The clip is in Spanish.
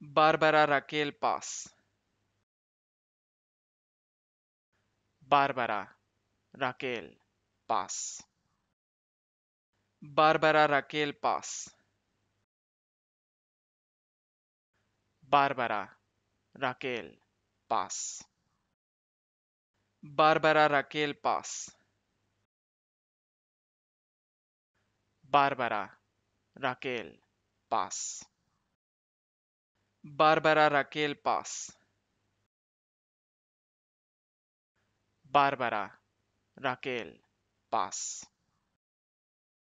Barbara Raquel Paz. Bárbara Raquel Paz. Bárbara Raquel Paz. Bárbara Raquel Paz. Bárbara Raquel Paz. Bárbara Raquel Paz. Bárbara Raquel Paz. Bárbara Raquel Paz.